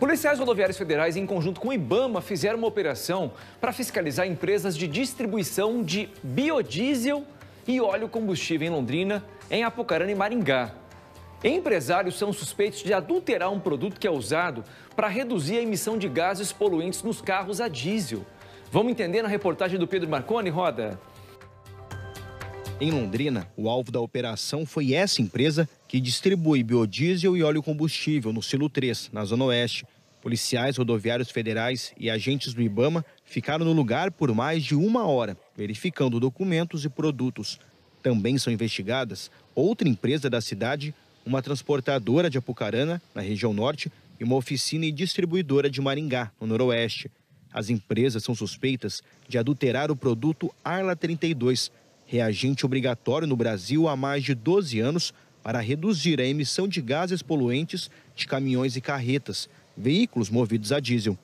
Policiais rodoviários federais, em conjunto com o IBAMA, fizeram uma operação para fiscalizar empresas de distribuição de biodiesel e óleo combustível em Londrina, em Apucarana e Maringá. Empresários são suspeitos de adulterar um produto que é usado para reduzir a emissão de gases poluentes nos carros a diesel. Vamos entender na reportagem do Pedro Marconi, Roda? Em Londrina, o alvo da operação foi essa empresa que distribui biodiesel e óleo combustível no Silo 3, na Zona Oeste. Policiais rodoviários federais e agentes do Ibama ficaram no lugar por mais de uma hora, verificando documentos e produtos. Também são investigadas outra empresa da cidade, uma transportadora de Apucarana, na região norte, e uma oficina e distribuidora de Maringá, no noroeste. As empresas são suspeitas de adulterar o produto Arla 32, reagente obrigatório no Brasil há mais de 12 anos para reduzir a emissão de gases poluentes de caminhões e carretas, veículos movidos a diesel.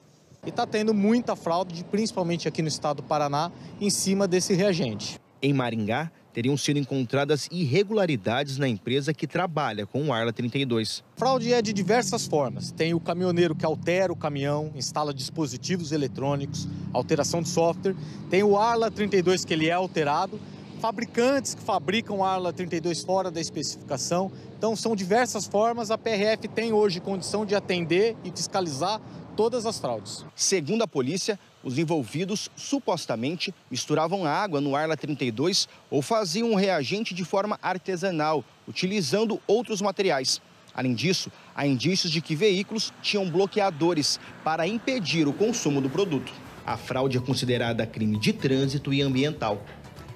E está tendo muita fraude, principalmente aqui no estado do Paraná, em cima desse reagente. Em Maringá, teriam sido encontradas irregularidades na empresa que trabalha com o Arla 32. Fraude é de diversas formas. Tem o caminhoneiro que altera o caminhão, instala dispositivos eletrônicos, alteração de software. Tem o Arla 32 que ele é alterado fabricantes que fabricam a Arla 32 fora da especificação. Então, são diversas formas. A PRF tem hoje condição de atender e fiscalizar todas as fraudes. Segundo a polícia, os envolvidos supostamente misturavam água no Arla 32 ou faziam um reagente de forma artesanal, utilizando outros materiais. Além disso, há indícios de que veículos tinham bloqueadores para impedir o consumo do produto. A fraude é considerada crime de trânsito e ambiental.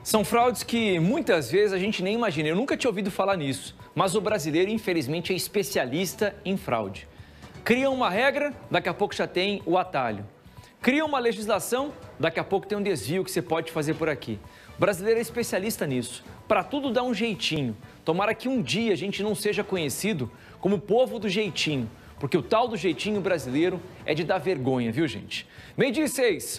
São fraudes que muitas vezes a gente nem imagina. Eu nunca tinha ouvido falar nisso, mas o brasileiro, infelizmente, é especialista em fraude. Cria uma regra, daqui a pouco já tem o atalho. Cria uma legislação, daqui a pouco tem um desvio que você pode fazer por aqui. O brasileiro é especialista nisso. Para tudo dá um jeitinho. Tomara que um dia a gente não seja conhecido como povo do jeitinho, porque o tal do jeitinho brasileiro é de dar vergonha, viu, gente? Meio dia seis.